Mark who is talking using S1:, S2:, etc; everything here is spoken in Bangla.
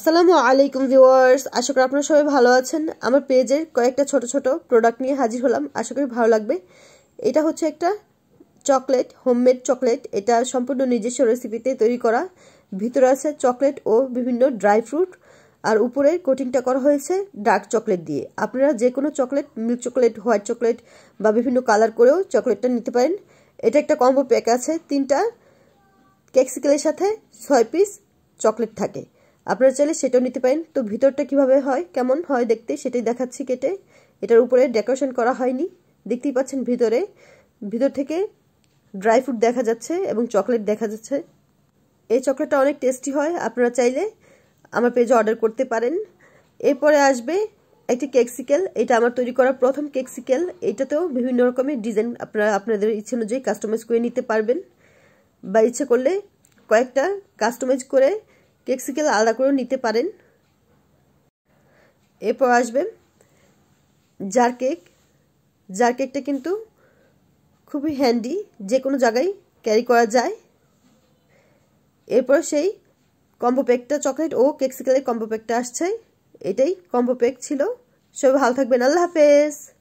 S1: আসসালামু আলাইকুম ভিওয়ার্স আশা করি আপনারা সবাই ভালো আছেন আমার পেজের কয়েকটা ছোট ছোট প্রোডাক্ট নিয়ে হাজির হলাম আশা করি ভালো লাগবে এটা হচ্ছে একটা চকলেট হোমমেড চকলেট এটা সম্পূর্ণ নিজস্ব রেসিপিতে তৈরি করা ভিতরে আছে চকলেট ও বিভিন্ন ড্রাই ফ্রুট আর উপরে কোটিংটা করা হয়েছে ডার্ক চকলেট দিয়ে আপনারা যে কোনো chocolate milk chocolate white chocolate বা বিভিন্ন কালার করেও চকলেটটা নিতে পারেন এটা একটা কম্বো প্যাক আছে তিনটা ক্যাক্সিকেলের সাথে ছয় পিস চকলেট থাকে আপনারা চাইলে সেটাও নিতে পারেন তো ভিতরটা কিভাবে হয় কেমন হয় দেখতে সেটাই দেখাচ্ছি কেটে এটার উপরে ডেকোরেশন করা হয়নি দেখতেই পাচ্ছেন ভিতরে ভিতর থেকে ড্রাই ফ্রুট দেখা যাচ্ছে এবং চকলেট দেখা যাচ্ছে এই চকলেটটা অনেক টেস্টি হয় আপনারা চাইলে আমার পেজে অর্ডার করতে পারেন এরপরে আসবে একটি কেকসিকেল এটা আমার তৈরি করা প্রথম কেকসিকেল এটাতেও বিভিন্ন রকমের ডিজাইন আপনারা আপনাদের ইচ্ছে অনুযায়ী কাস্টমাইজ করে নিতে পারবেন বা ইচ্ছে করলে কয়েকটা কাস্টমাইজ করে ক্যাপসিকাল আলাদা করেও নিতে পারেন এরপর আসবে জার কেক জার কেকটা কিন্তু খুবই হ্যান্ডি যে কোনো জায়গায় ক্যারি করা যায় এরপর সেই কম্বো প্যাকটা চকলেট ও কেক্সিকালের কম্বো প্যাকটা আসছে এটাই কম্বো প্যাক ছিল সবাই ভালো থাকবেন আল্লাহ হাফেজ